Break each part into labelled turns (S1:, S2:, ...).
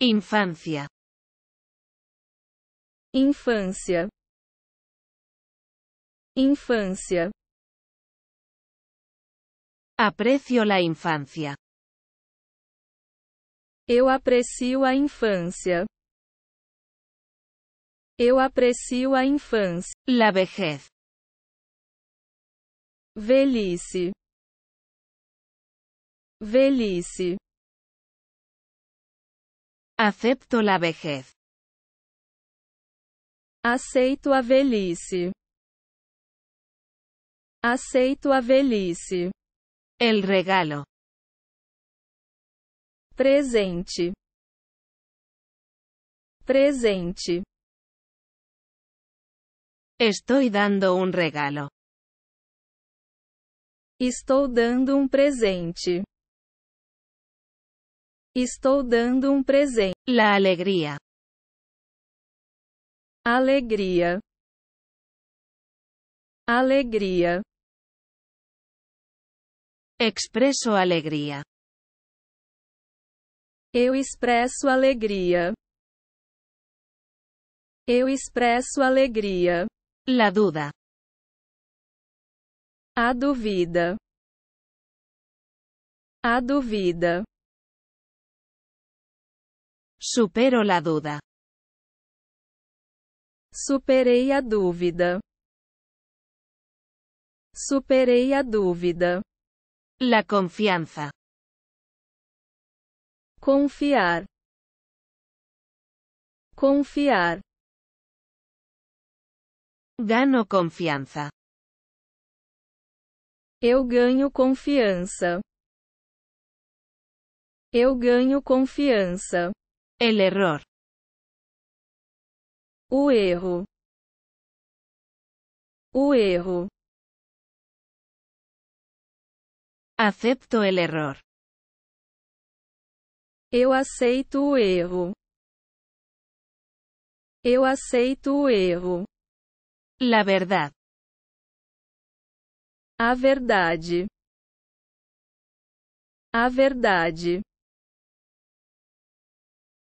S1: Infância. Infância. Infância. Aprecio la infância Eu aprecio a infância. Eu aprecio a infância. La vejez. Velhice. Velhice. Acepto la vejez. Aceito a velhice. Aceito a velhice. El regalo. Presente. Presente. estou dando um regalo. Estou dando um presente. Estou dando um presente. La alegria. Alegria. Alegria. Expresso alegria. Eu expresso alegria. Eu expresso alegria. La duda. A dúvida. A dúvida. Supero la duda. Superei a dúvida. Superei a dúvida. La confianza. Confiar. Confiar. Gano confianza. Eu ganho confiança. Eu ganho confiança. El error. O erro. O erro. Acepto el error. Eu aceito o erro. Eu aceito o erro. La verdad. A verdade. A verdade.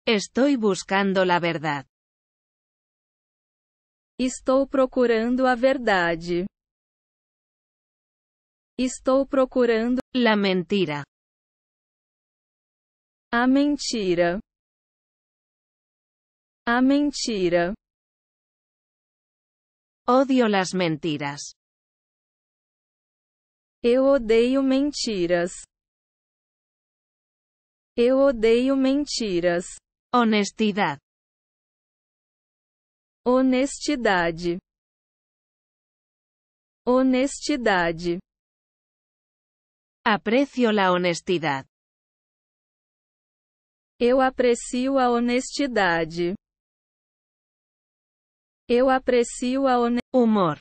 S1: Estou buscando a verdade. Estou procurando a verdade. Estou procurando la mentira. A mentira. A mentira. Odio las mentiras. Eu odeio mentiras. Eu odeio mentiras. Honestidade. Honestidade. Honestidade. Aprecio la honestidade. Eu aprecio a honestidade. Eu aprecio a honestidade. Humor.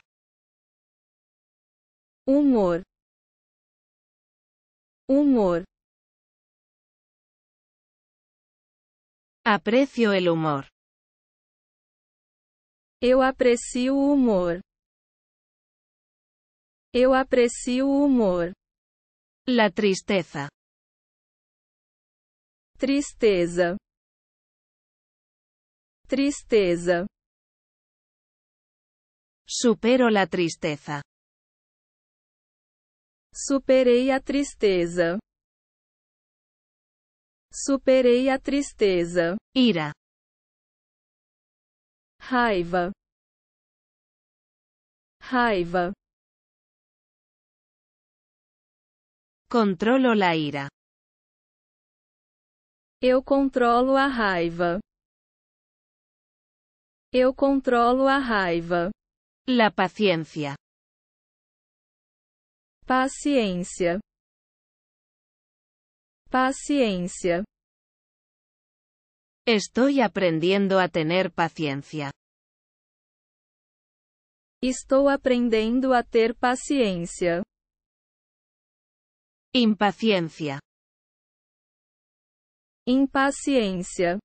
S1: Humor. Humor. Aprecio el humor. Eu aprecio o humor. Eu aprecio o humor. La tristeza. Tristeza. Tristeza. Supero la tristeza. Superei a tristeza. Superei a tristeza, ira, raiva, raiva. Controlo la ira. Eu controlo a raiva. Eu controlo a raiva. La paciência, Paciência. Paciencia. Estoy aprendiendo a tener paciencia. Estoy aprendiendo a tener paciencia. Impaciencia. Impaciencia.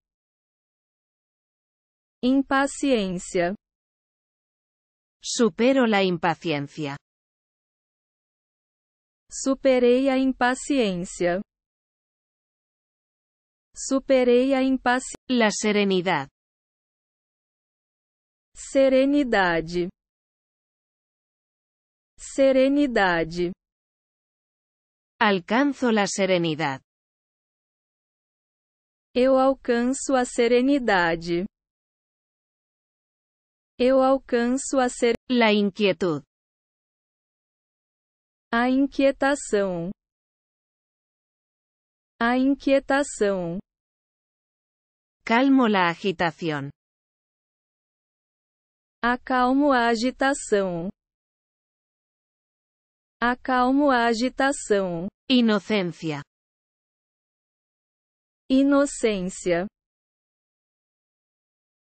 S1: Impaciencia. Supero la impaciencia. Superei a impaciencia. Superei a impaciência. La serenidad. Serenidade. Serenidade. Alcanzo la serenidad. Eu alcanço a serenidade. Eu alcanço a ser la inquietud. A inquietação. A inquietação. Calmo la agitación. Acalmo a agitação. Acalmo a agitação. Inocência. Inocência.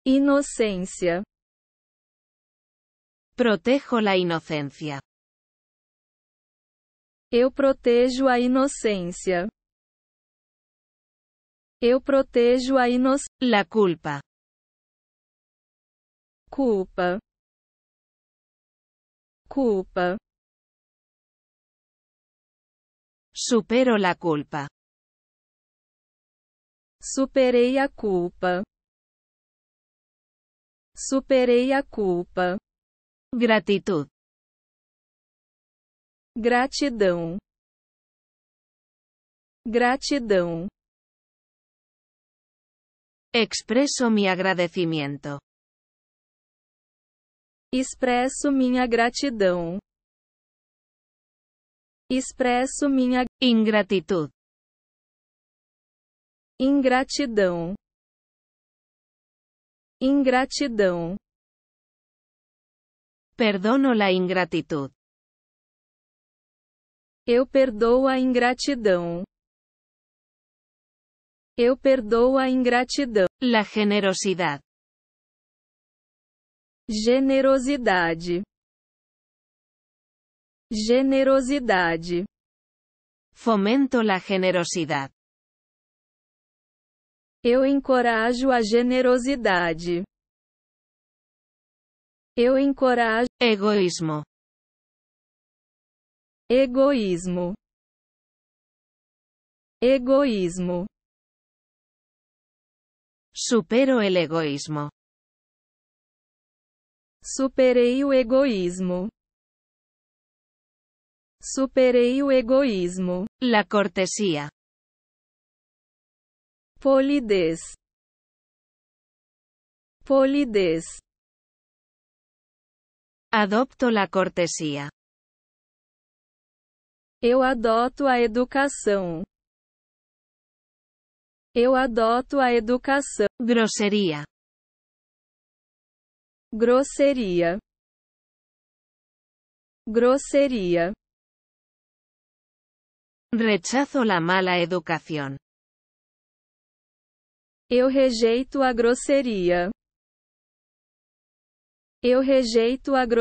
S1: Inocência. Protejo la inocência. Eu protejo a inocência. Eu protejo a inocência. La culpa. Culpa. Culpa. Supero la culpa. Superei a culpa. Superei a culpa. Gratitud. Gratidão. Gratidão. Expresso mi agradecimiento. Expresso minha gratidão. Expresso minha ingratitude. Ingratidão. Ingratidão. Perdono la ingratitude. Eu perdoo a ingratidão. Eu perdoo a ingratidão. La generosidade. Generosidade. Generosidade. Fomento la generosidade. Eu encorajo a generosidade. Eu encorajo. Egoísmo. Egoísmo. Egoísmo. Supero el egoísmo. Superei o egoísmo. Superei o egoísmo. La cortesia. Polidez. Polidez. Adopto la cortesia. Eu adoto a educação. Eu adoto a educação. Grosseria. Grosseria. Grosseria. Rechazo la mala educación. Eu rejeito a grosseria. Eu rejeito a grosseria.